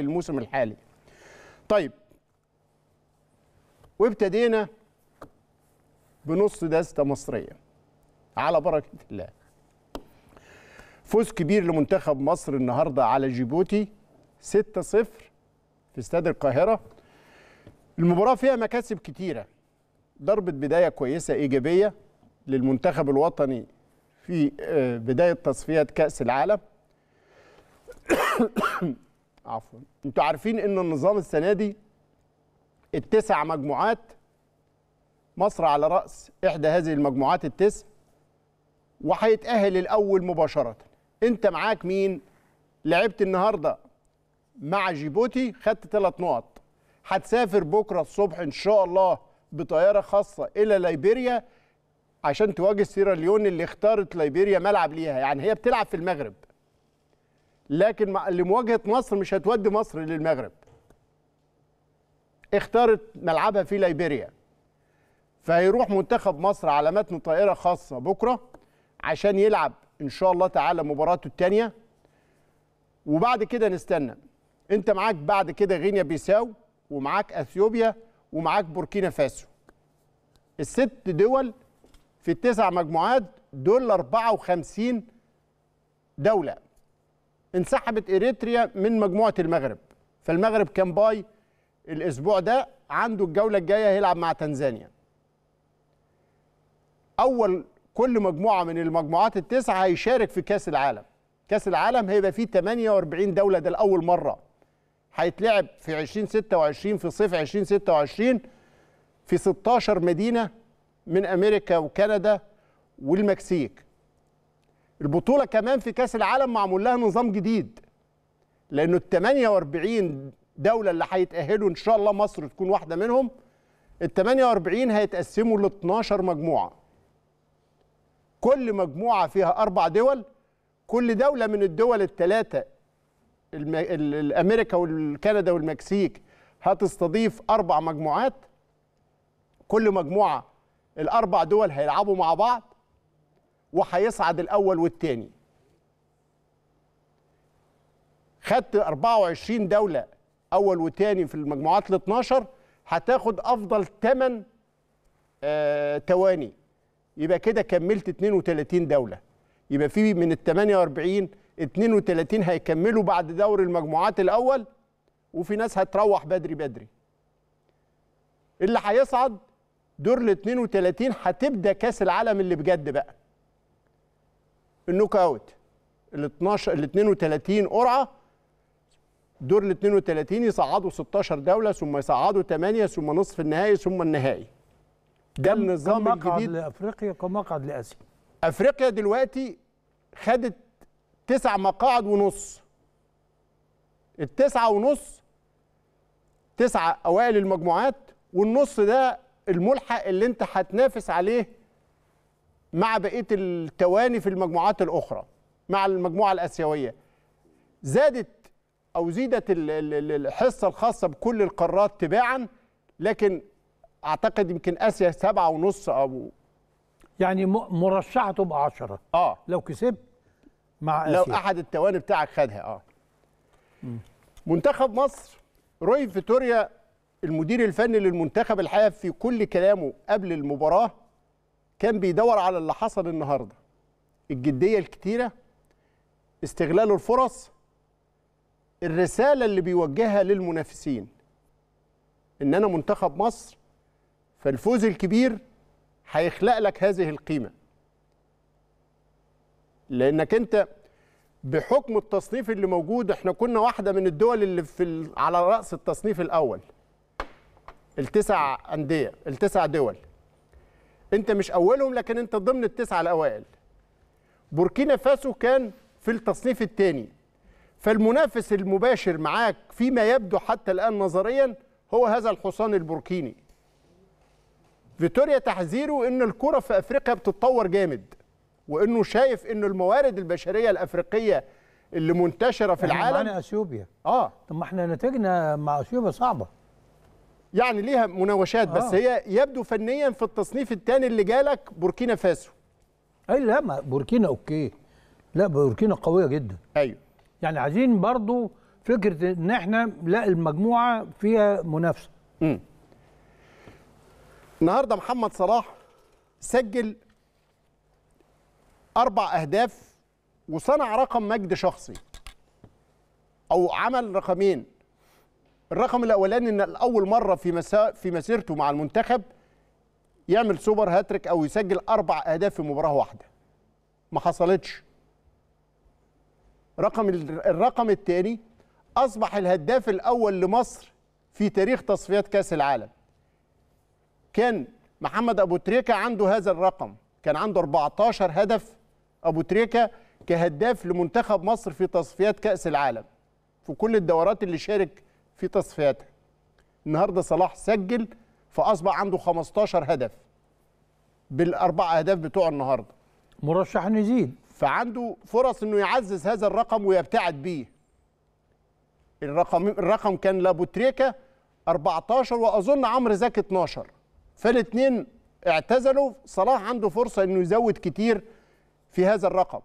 الموسم الحالي طيب وابتدينا بنص دستة مصرية على بركة الله فوز كبير لمنتخب مصر النهاردة على جيبوتي 6-0 في استاد القاهرة المباراة فيها مكاسب كتيرة ضربة بداية كويسة إيجابية للمنتخب الوطني في آه، بداية تصفيات كأس العالم عفوا انتوا عارفين ان النظام السنه دي التسع مجموعات مصر على راس احدى هذه المجموعات التسع وهيتاهل الاول مباشره انت معاك مين لعبت النهارده مع جيبوتي خدت ثلاث نقط هتسافر بكره الصبح ان شاء الله بطياره خاصه الى ليبيريا عشان تواجه سيراليون اللي اختارت ليبيريا ملعب ليها يعني هي بتلعب في المغرب لكن لمواجهه مصر مش هتودي مصر للمغرب اختارت ملعبها في ليبيريا فهيروح منتخب مصر على متن طائره خاصه بكره عشان يلعب ان شاء الله تعالى مباراته الثانيه وبعد كده نستنى انت معاك بعد كده غينيا بيساو ومعاك اثيوبيا ومعاك بوركينا فاسو الست دول في التسع مجموعات دول 54 دوله انسحبت اريتريا من مجموعه المغرب فالمغرب كان باي الاسبوع ده عنده الجوله الجايه هيلعب مع تنزانيا اول كل مجموعه من المجموعات التسعه هيشارك في كاس العالم كاس العالم هيبقى فيه 48 دوله ده لاول مره هيتلعب في 2026 في صيف 2026 في 16 مدينه من امريكا وكندا والمكسيك البطوله كمان في كاس العالم معمول لها نظام جديد لانه ال 48 دوله اللي هيتاهلوا ان شاء الله مصر تكون واحده منهم ال 48 هيتقسموا ل 12 مجموعه كل مجموعه فيها اربع دول كل دوله من الدول الثلاثه الامريكا والكندا والمكسيك هتستضيف اربع مجموعات كل مجموعه الاربع دول هيلعبوا مع بعض وهيصعد الاول والثاني خدت 24 دوله اول وثاني في المجموعات ال 12 هتاخد افضل 8 آه تواني يبقى كده كملت 32 دوله يبقى في من ال 48 32 هيكملوا بعد دور المجموعات الاول وفي ناس هتروح بدري بدري اللي هيصعد دور ال 32 هتبدا كاس العالم اللي بجد بقى النوك اوت ال 12 ال 32 قرعه دور ال 32 يصعدوا 16 دوله ثم يصعدوا 8 ثم نصف النهائي ثم النهائي ده النظام الجديد لافريقيا كمقعد لاسيا افريقيا دلوقتي خدت تسع مقاعد ونص التسعة ونص تسعة أوائل المجموعات والنص ده الملحق اللي أنت هتنافس عليه مع بقيه التواني في المجموعات الاخرى مع المجموعه الاسيويه زادت او زيدت الحصه الخاصه بكل القارات تباعا لكن اعتقد يمكن اسيا سبعة ونص او يعني مرشحه تبقى 10 اه لو كسبت مع اسيا لو احد التواني بتاعك خدها اه منتخب مصر روي فيتوريا المدير الفني للمنتخب الحقيقه في كل كلامه قبل المباراه كان بيدور على اللي حصل النهارده الجديه الكتيره استغلال الفرص الرساله اللي بيوجهها للمنافسين ان انا منتخب مصر فالفوز الكبير هيخلق لك هذه القيمه لانك انت بحكم التصنيف اللي موجود احنا كنا واحده من الدول اللي في على راس التصنيف الاول التسع انديه التسع دول انت مش اولهم لكن انت ضمن التسعه الاوائل بوركينا فاسو كان في التصنيف الثاني فالمنافس المباشر معاك فيما يبدو حتى الان نظريا هو هذا الحصان البوركيني فيتوريا تحذيره ان الكره في افريقيا بتتطور جامد وانه شايف ان الموارد البشريه الافريقيه اللي منتشره في العالم معانا اثيوبيا اه طب ما احنا نتيجنا مع اثيوبيا صعبه يعني ليها مناوشات آه. بس هي يبدو فنيا في التصنيف الثاني اللي جالك بوركينا فاسو اي لا ما بوركينا اوكي لا بوركينا قويه جدا ايوه يعني عايزين برضو فكره ان احنا لا المجموعه فيها منافسه امم النهارده محمد صلاح سجل اربع اهداف وصنع رقم مجد شخصي او عمل رقمين الرقم الاولاني ان اول مره في مسا في مسيرته مع المنتخب يعمل سوبر هاتريك او يسجل اربع اهداف في مباراه واحده ما حصلتش رقم الرقم الثاني اصبح الهداف الاول لمصر في تاريخ تصفيات كاس العالم كان محمد ابو تريكه عنده هذا الرقم كان عنده 14 هدف ابو تريكه كهداف لمنتخب مصر في تصفيات كاس العالم في كل الدورات اللي شارك في تصفياتها النهارده صلاح سجل فاصبح عنده 15 هدف بالاربع اهداف بتوع النهارده مرشح انه يزيد فعنده فرص انه يعزز هذا الرقم ويبتعد بيه الرقم الرقم كان لابو تريكه 14 واظن عمرو زكي 12 فالاثنين اعتزلوا صلاح عنده فرصه انه يزود كتير في هذا الرقم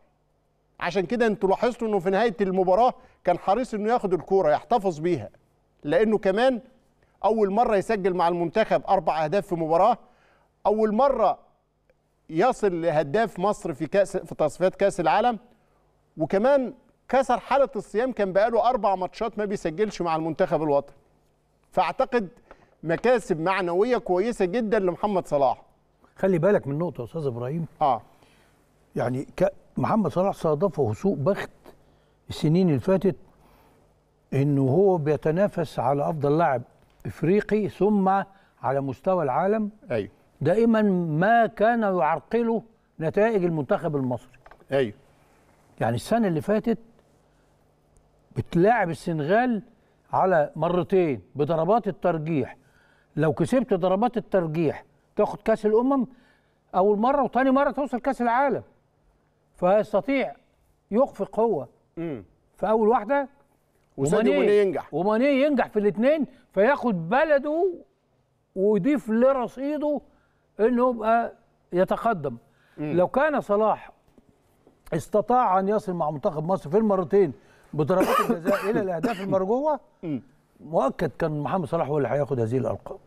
عشان كده انتوا لاحظتوا انه في نهايه المباراه كان حريص انه ياخد الكوره يحتفظ بيها لانه كمان اول مره يسجل مع المنتخب اربع اهداف في مباراه اول مره يصل لهداف مصر في كاس في تصفيات كاس العالم وكمان كسر حاله الصيام كان بقاله اربع ماتشات ما بيسجلش مع المنتخب الوطني فاعتقد مكاسب معنويه كويسه جدا لمحمد صلاح خلي بالك من نقطه يا استاذ ابراهيم اه يعني محمد صلاح صادفه سوء بخت السنين اللي فاتت انه هو بيتنافس على افضل لاعب افريقي ثم على مستوى العالم ايوه دائما ما كان يعرقله نتائج المنتخب المصري ايوه يعني السنه اللي فاتت بتلاعب السنغال على مرتين بضربات الترجيح لو كسبت ضربات الترجيح تاخد كاس الامم اول مره وثاني مره توصل كاس العالم فيستطيع يخفق هو في اول واحده وساديو ماني ينجح وماني ينجح في الاثنين فياخد بلده ويضيف لرصيده انه يبقى يتقدم مم. لو كان صلاح استطاع ان يصل مع منتخب مصر في المرتين بضربات الجزاء الى الاهداف المرجوه مؤكد كان محمد صلاح هو اللي هياخد هذه الارقام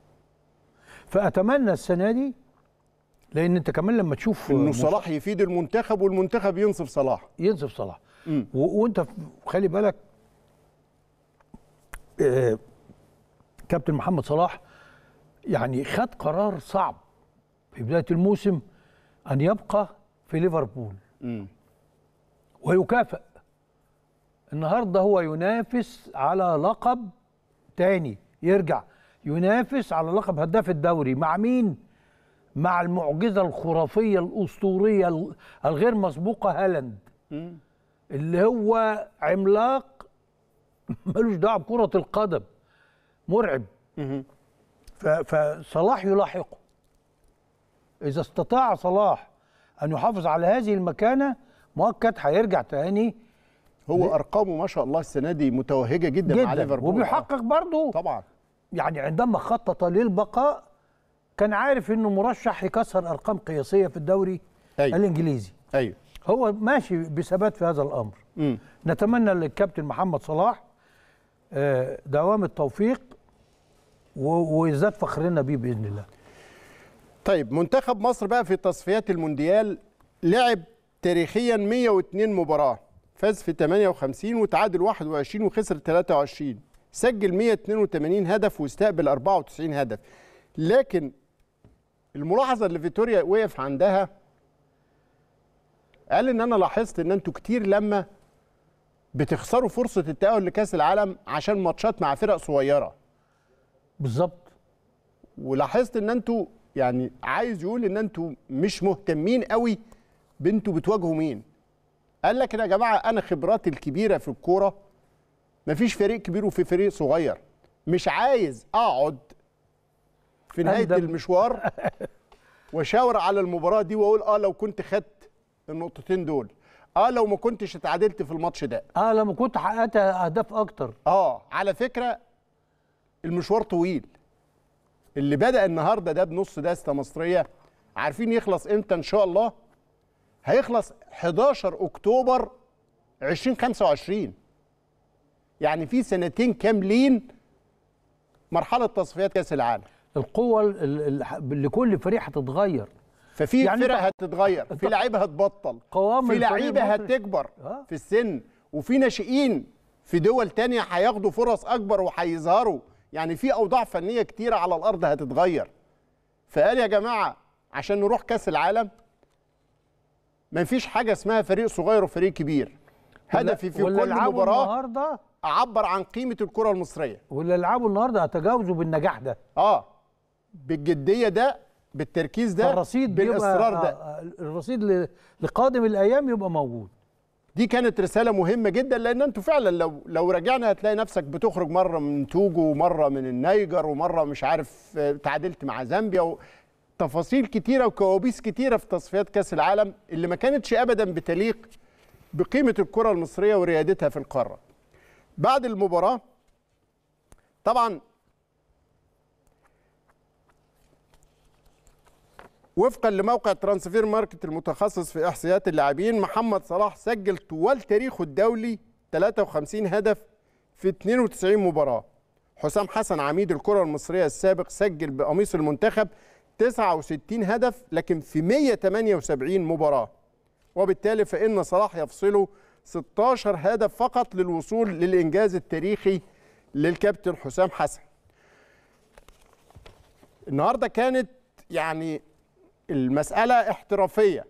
فاتمنى السنه دي لان انت كمان لما تشوف انه صلاح يفيد المنتخب والمنتخب ينصف صلاح ينصف صلاح وانت خلي بالك آه، كابتن محمد صلاح يعني خد قرار صعب في بدايه الموسم ان يبقى في ليفربول ويكافئ النهارده هو ينافس على لقب تاني يرجع ينافس على لقب هداف الدوري مع مين مع المعجزه الخرافيه الاسطوريه الغير مسبوقه هالاند اللي هو عملاق ملوش دعوه بكره القدم مرعب فصلاح يلاحقه اذا استطاع صلاح ان يحافظ على هذه المكانه مؤكد هيرجع تاني هو ارقامه ما شاء الله السنه دي متوهجه جدا, جداً مع ليفربول وبيحقق برضه طبعا يعني عندما خطط للبقاء كان عارف انه مرشح يكسر ارقام قياسيه في الدوري أيوه. الانجليزي ايوه هو ماشي بثبات في هذا الامر م. نتمنى للكابتن محمد صلاح آه، دوام التوفيق ويزداد فخرنا بيه باذن الله. طيب منتخب مصر بقى في تصفيات المونديال لعب تاريخيا 102 مباراه فاز في 58 وتعادل 21 وخسر 23 سجل 182 هدف واستقبل 94 هدف لكن الملاحظه اللي فيتوريا وقف عندها قال ان انا لاحظت ان انتوا كتير لما بتخسروا فرصه التاهل لكاس العالم عشان ماتشات مع فرق صغيره بالظبط ولاحظت ان انتوا يعني عايز يقول ان انتوا مش مهتمين قوي بانتوا بتواجهوا مين قال لك يا جماعه انا خبراتي الكبيره في الكوره مفيش فريق كبير وفي فريق صغير مش عايز اقعد في نهايه أندم. المشوار واشاور على المباراه دي واقول اه لو كنت خدت النقطتين دول اه لو ما كنتش اتعادلت في الماتش ده اه لو ما كنت حققت اهداف اكتر اه على فكره المشوار طويل اللي بدا النهارده ده بنص داسه مصريه عارفين يخلص امتى ان شاء الله هيخلص 11 اكتوبر 2025 يعني في سنتين كاملين مرحله تصفيات كاس العالم القوه لكل فريق هتتغير ففي يعني فرق هتتغير في لعيبه هتبطل في لعيبه هتكبر في السن وفي ناشئين في دول تانية هياخدوا فرص اكبر وهيظهروا يعني في اوضاع فنيه كتيره على الارض هتتغير فقال يا جماعه عشان نروح كاس العالم ما فيش حاجه اسمها فريق صغير وفريق كبير هدفي في كل مباراه النهارده اعبر عن قيمه الكره المصريه واللي لعبوا النهارده هتجاوزوا بالنجاح ده اه بالجديه ده بالتركيز ده آه، آه، الرصيد بالاصرار ده الرصيد لقادم الايام يبقى موجود دي كانت رساله مهمه جدا لان انتوا فعلا لو لو رجعنا هتلاقي نفسك بتخرج مره من توجو ومره من النيجر ومره مش عارف آه، تعادلت مع زامبيا تفاصيل كتيره وكوابيس كتيره في تصفيات كاس العالم اللي ما كانتش ابدا بتليق بقيمه الكره المصريه وريادتها في القاره. بعد المباراه طبعا وفقا لموقع ترانسفير ماركت المتخصص في احصائيات اللاعبين محمد صلاح سجل طوال تاريخه الدولي 53 هدف في 92 مباراه حسام حسن عميد الكره المصريه السابق سجل بقميص المنتخب 69 هدف لكن في 178 مباراه وبالتالي فان صلاح يفصله 16 هدف فقط للوصول للانجاز التاريخي للكابتن حسام حسن النهارده كانت يعني المسألة احترافية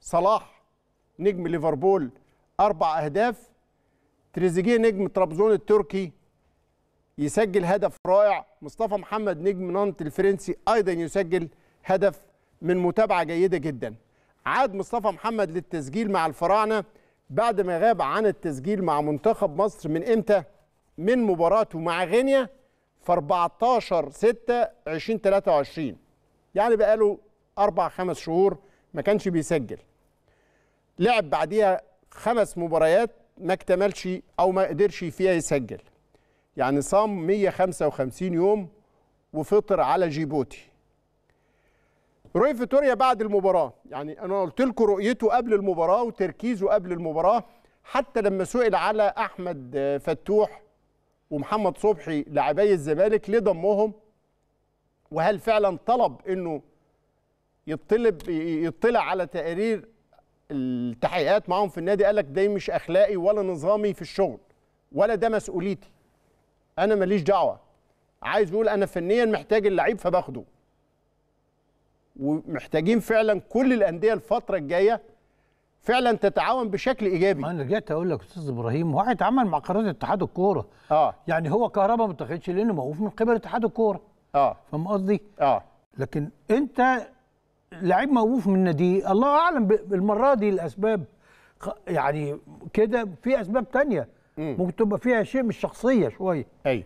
صلاح نجم ليفربول أربع أهداف تريزيجيه نجم طرابزون التركي يسجل هدف رائع مصطفى محمد نجم نانت الفرنسي أيضا يسجل هدف من متابعة جيدة جدا عاد مصطفى محمد للتسجيل مع الفراعنة بعد ما غاب عن التسجيل مع منتخب مصر من إمتى؟ من مباراته مع غينيا في 14 6 2023 يعني بقاله أربع خمس شهور ما كانش بيسجل لعب بعديها خمس مباريات ما اكتملش أو ما قدرش فيها يسجل يعني صام 155 يوم وفطر على جيبوتي روي فيتوريا بعد المباراة يعني أنا قلت لكم رؤيته قبل المباراة وتركيزه قبل المباراة حتى لما سئل على أحمد فتوح ومحمد صبحي لاعبي الزمالك ليه ضمهم وهل فعلا طلب انه يطلب يطلع على تقارير التحقيقات معاهم في النادي قال لك ده مش اخلاقي ولا نظامي في الشغل ولا ده مسؤوليتي انا ماليش دعوه عايز يقول انا فنيا محتاج اللعيب فباخده ومحتاجين فعلا كل الانديه الفتره الجايه فعلا تتعاون بشكل ايجابي ما انا رجعت اقول لك استاذ ابراهيم واحد عمل مع قرارات اتحاد الكوره اه يعني هو كهربا ما لانه موقوف من قبل اتحاد الكوره اه فاهم قصدي؟ اه لكن انت لعيب موقوف من النادي الله اعلم المره دي الاسباب يعني كده في اسباب تانية مم. ممكن تبقى فيها شيء من الشخصيه شويه ايوه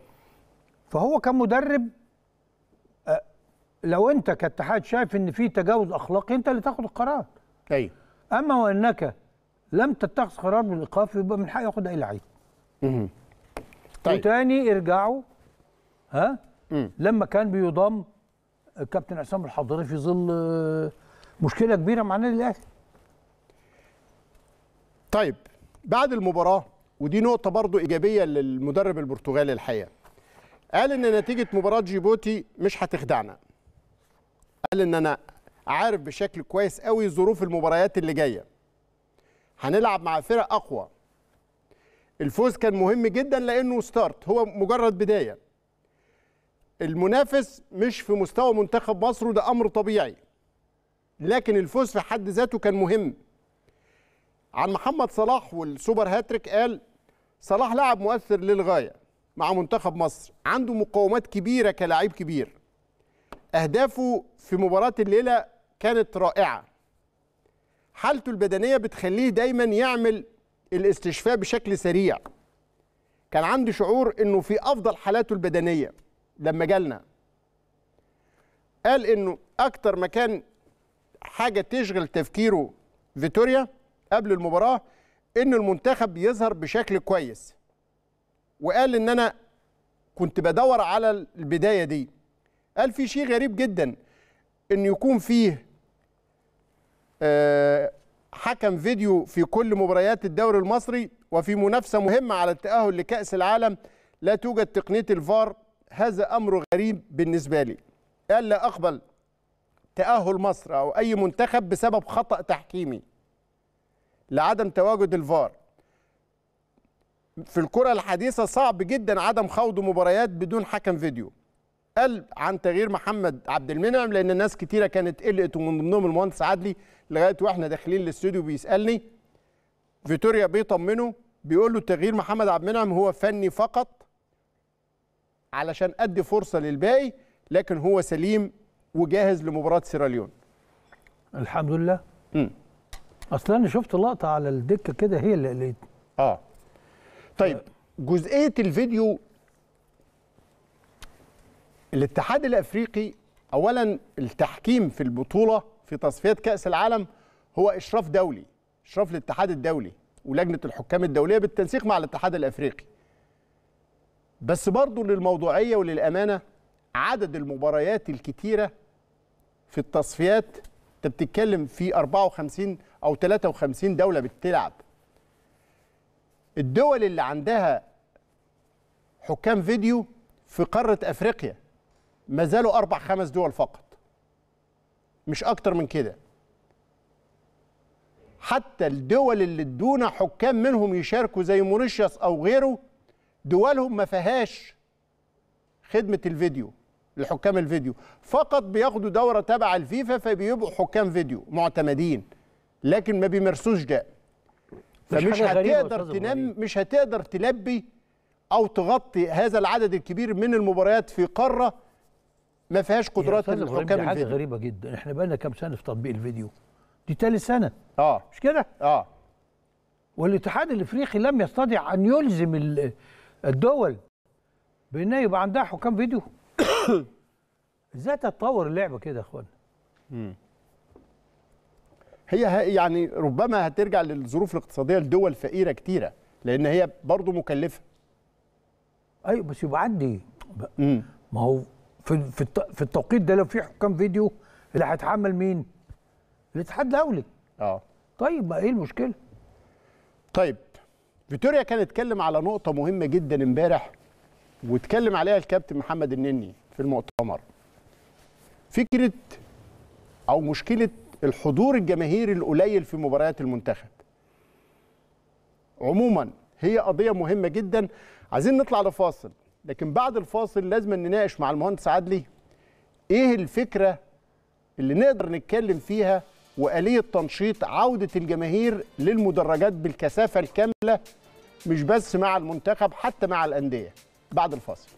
فهو كمدرب لو انت كاتحاد شايف ان في تجاوز اخلاقي انت اللي تاخد القرار ايوه اما وانك لم تتخذ قرار بالايقاف يبقى من حق ياخد اي لعيب طيب وتاني ارجعوا ها لما كان بيضم الكابتن آه، عصام الحضري في ظل آه، مشكله كبيره مع النادي الاهلي طيب بعد المباراه ودي نقطه برضو ايجابيه للمدرب البرتغالي الحقيقه قال ان نتيجه مباراه جيبوتي مش هتخدعنا قال ان انا عارف بشكل كويس قوي ظروف المباريات اللي جايه هنلعب مع فرق اقوى الفوز كان مهم جدا لانه ستارت هو مجرد بدايه المنافس مش في مستوى منتخب مصر وده امر طبيعي لكن الفوز في حد ذاته كان مهم عن محمد صلاح والسوبر هاتريك قال صلاح لاعب مؤثر للغايه مع منتخب مصر عنده مقومات كبيره كلاعب كبير اهدافه في مباراه الليله كانت رائعه حالته البدنيه بتخليه دايما يعمل الاستشفاء بشكل سريع كان عنده شعور انه في افضل حالاته البدنيه لما جالنا قال انه اكتر مكان حاجه تشغل تفكيره فيتوريا قبل المباراه ان المنتخب يظهر بشكل كويس وقال ان انا كنت بدور على البدايه دي قال في شيء غريب جدا ان يكون فيه آه، حكم فيديو في كل مباريات الدوري المصري وفي منافسه مهمه على التاهل لكاس العالم لا توجد تقنيه الفار هذا أمر غريب بالنسبة لي قال لا أقبل تأهل مصر أو أي منتخب بسبب خطأ تحكيمي لعدم تواجد الفار في الكرة الحديثة صعب جدا عدم خوض مباريات بدون حكم فيديو قال عن تغيير محمد عبد المنعم لأن الناس كتيرة كانت قلقت ومن ضمنهم المهندس عدلي لغاية وإحنا داخلين الاستوديو بيسألني فيتوريا بيطمنه بيقول له تغيير محمد عبد المنعم هو فني فقط علشان ادي فرصه للباقي لكن هو سليم وجاهز لمباراه سيراليون الحمد لله امم اصل انا شفت لقطه على الدكه كده هي اللي قلقتني اه طيب آه. جزئيه الفيديو الاتحاد الافريقي اولا التحكيم في البطوله في تصفيات كاس العالم هو اشراف دولي اشراف الاتحاد الدولي ولجنه الحكام الدوليه بالتنسيق مع الاتحاد الافريقي بس برضه للموضوعيه وللامانه عدد المباريات الكتيره في التصفيات انت بتتكلم في 54 او 53 دوله بتلعب الدول اللي عندها حكام فيديو في قاره افريقيا ما زالوا اربع خمس دول فقط مش اكتر من كده حتى الدول اللي ادونا حكام منهم يشاركوا زي موريشياس او غيره دولهم ما فيهاش خدمه الفيديو لحكام الفيديو فقط بياخدوا دوره تبع الفيفا فبيبقوا حكام فيديو معتمدين لكن ما بيمارسوش ده فمش هتقدر تنم مش هتقدر تلبي او تغطي هذا العدد الكبير من المباريات في قاره ما فيهاش قدرات الحكام الفيديو حاجه غريبه جدا احنا بقى لنا كام سنه في تطبيق الفيديو دي تالت سنه اه مش كده اه والاتحاد الافريقي لم يستطع ان يلزم الدول بان يبقى عندها حكام فيديو ازاي تتطور اللعبه كده يا اخوانا هي يعني ربما هترجع للظروف الاقتصاديه لدول فقيره كتيره لان هي برضه مكلفه ايوه بس يبقى عندي ما هو في في في التوقيت ده لو في حكام فيديو اللي هيتحمل مين؟ الاتحاد الدولي اه طيب ما ايه المشكله؟ طيب فيتوريا كان اتكلم على نقطة مهمة جدا امبارح واتكلم عليها الكابتن محمد النني في المؤتمر. فكرة أو مشكلة الحضور الجماهيري القليل في مباريات المنتخب. عموما هي قضية مهمة جدا عايزين نطلع لفاصل لكن بعد الفاصل لازم نناقش مع المهندس عدلي ايه الفكرة اللي نقدر نتكلم فيها واليه تنشيط عوده الجماهير للمدرجات بالكثافه الكامله مش بس مع المنتخب حتى مع الانديه بعد الفاصل